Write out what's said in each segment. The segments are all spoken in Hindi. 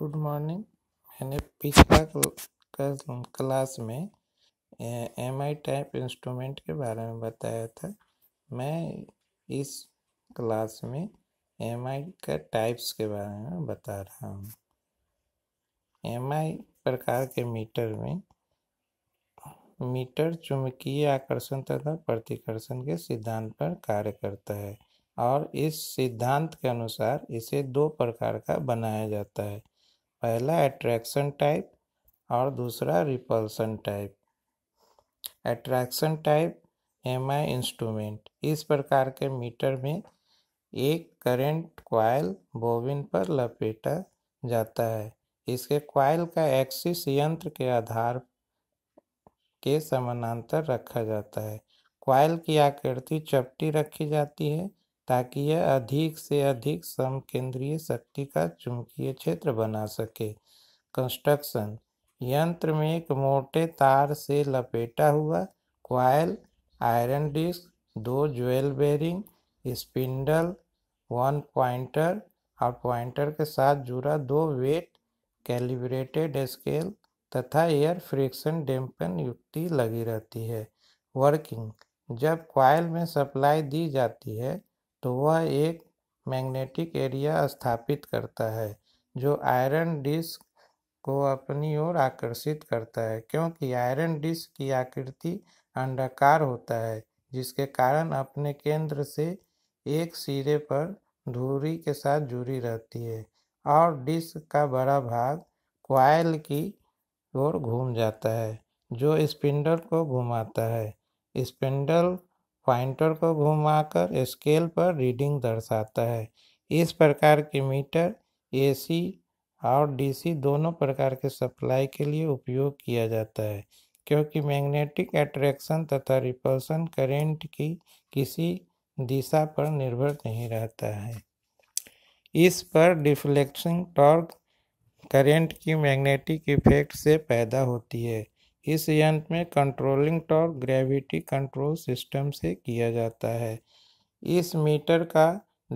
गुड मॉर्निंग मैंने पिछला क्लास में एम आई टाइप इंस्ट्रूमेंट के बारे में बताया था मैं इस क्लास में एम आई का टाइप्स के बारे में बता रहा हूँ एम आई प्रकार के मीटर में मीटर चुंबकीय आकर्षण तथा प्रतिकर्षण के सिद्धांत पर कार्य करता है और इस सिद्धांत के अनुसार इसे दो प्रकार का बनाया जाता है पहला अट्रैक्शन टाइप और दूसरा repulsion type attraction type M I instrument इस प्रकार के मीटर में एक करंट क्वाइल बोविन पर लपेटा जाता है इसके क्वाइल का एक्सिस यंत्र के आधार के समानांतर रखा जाता है क्वाइल की आकृति चपटी रखी जाती है ताकि यह अधिक से अधिक समकेंद्रीय शक्ति का चुंबकीय क्षेत्र बना सके कंस्ट्रक्शन यंत्र में एक मोटे तार से लपेटा हुआ क्वाइल आयरन डिस्क दो jewel bearing spindle one pointer और पॉइंटर के साथ जुड़ा दो वेट कैलिब्रेटेड स्केल तथा एयर फ्रिक्शन डैम्पन युक्ति लगी रहती है वर्किंग जब क्वाइल में सप्लाई दी जाती है तो वह एक मैग्नेटिक एरिया स्थापित करता है जो आयरन डिस्क को अपनी ओर आकर्षित करता है क्योंकि आयरन डिस्क की आकृति अंडाकार होता है जिसके कारण अपने केंद्र से एक सिरे पर धुरी के साथ जुड़ी रहती है और डिस्क का बड़ा भाग क्वाइल की ओर घूम जाता है जो स्पिंडल को घुमाता है स्पिंडल पॉइंटर को घुमाकर स्केल पर रीडिंग दर्शाता है इस प्रकार के मीटर एसी और डीसी दोनों प्रकार के सप्लाई के लिए उपयोग किया जाता है क्योंकि मैग्नेटिक अट्रैक्शन तथा रिपल्सन करेंट की किसी दिशा पर निर्भर नहीं रहता है इस पर डिफ्लेक्शन टॉर्क करेंट की मैग्नेटिक इफेक्ट से पैदा होती है इस यंत्र में controlling torque gravity control system से किया जाता है इस मीटर का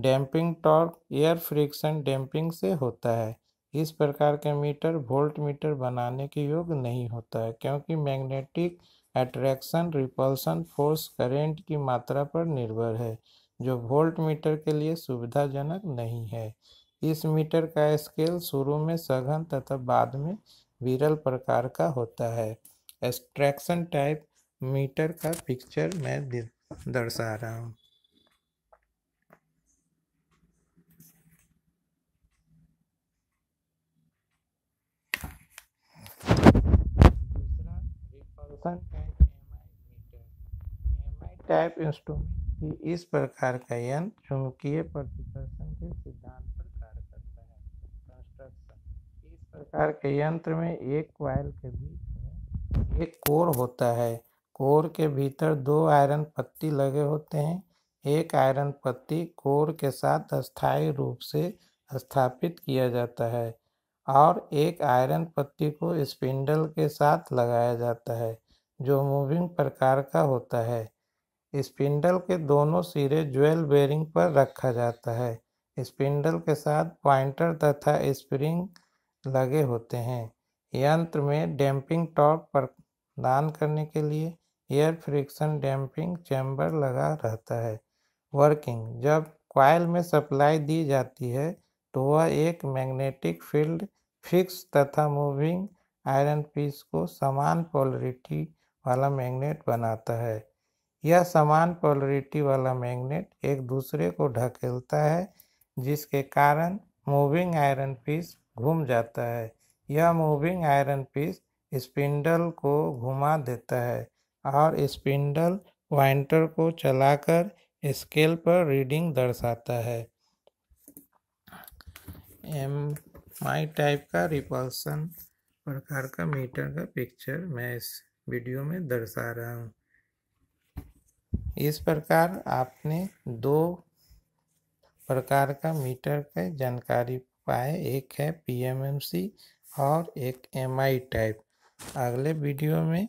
damping torque air friction damping से होता है इस प्रकार के मीटर वोल्ट मीटर बनाने के योग नहीं होता है क्योंकि magnetic attraction repulsion force current की मात्रा पर निर्भर है जो वोल्ट मीटर के लिए सुविधाजनक नहीं है इस मीटर का स्केल शुरू में सघन तथा बाद में विरल प्रकार का होता है एक्सट्रैक्शन टाइप मीटर का पिक्चर मैं दर्शा रहा हूँ टाइप एमआई टाइप इंस्ट्रूमेंट इस प्रकार का यंत्र चुंबकीय प्रतिकर्षण के सिद्धांत पर कार्य करता है कंस्ट्रक्शन इस प्रकार के यंत्र में एक क्वाइल के बीच एक कोर होता है कोर के भीतर दो आयरन पत्ती लगे होते हैं एक आयरन पत्ती कोर के साथ अस्थायी रूप से स्थापित किया जाता है और एक आयरन पत्ती को स्पिंडल के साथ लगाया जाता है जो मूविंग प्रकार का होता है स्पिंडल के दोनों सिरे ज्वेल बेरिंग पर रखा जाता है स्पिंडल के साथ पॉइंटर तथा स्प्रिंग लगे होते हैं यंत्र में डैम्पिंग टॉर्क पर दान करने के लिए एयर फ्रिक्शन डैम्पिंग चैम्बर लगा रहता है वर्किंग जब क्वाइल में सप्लाई दी जाती है तो वह एक मैग्नेटिक फील्ड फिक्स तथा मूविंग आयरन पीस को समान पोलरिटी वाला मैग्नेट बनाता है यह समान पोलरिटी वाला मैग्नेट एक दूसरे को ढकेलता है जिसके कारण मूविंग आयरन पीस घूम जाता है यह मूविंग आयरन पीस स्पिंडल को घुमा देता है और स्पिंडल वाइंटर को चलाकर स्केल पर रीडिंग दर्शाता है एम माई टाइप का रिपल्सन प्रकार का मीटर का पिक्चर मैं इस वीडियो में दर्शा रहा हूँ इस प्रकार आपने दो प्रकार का मीटर की जानकारी पाए एक है पीएमएमसी और एक एमआई टाइप अगले वीडियो में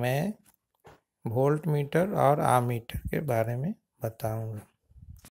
मैं वोल्ट मीटर और आमीटर के बारे में बताऊंगा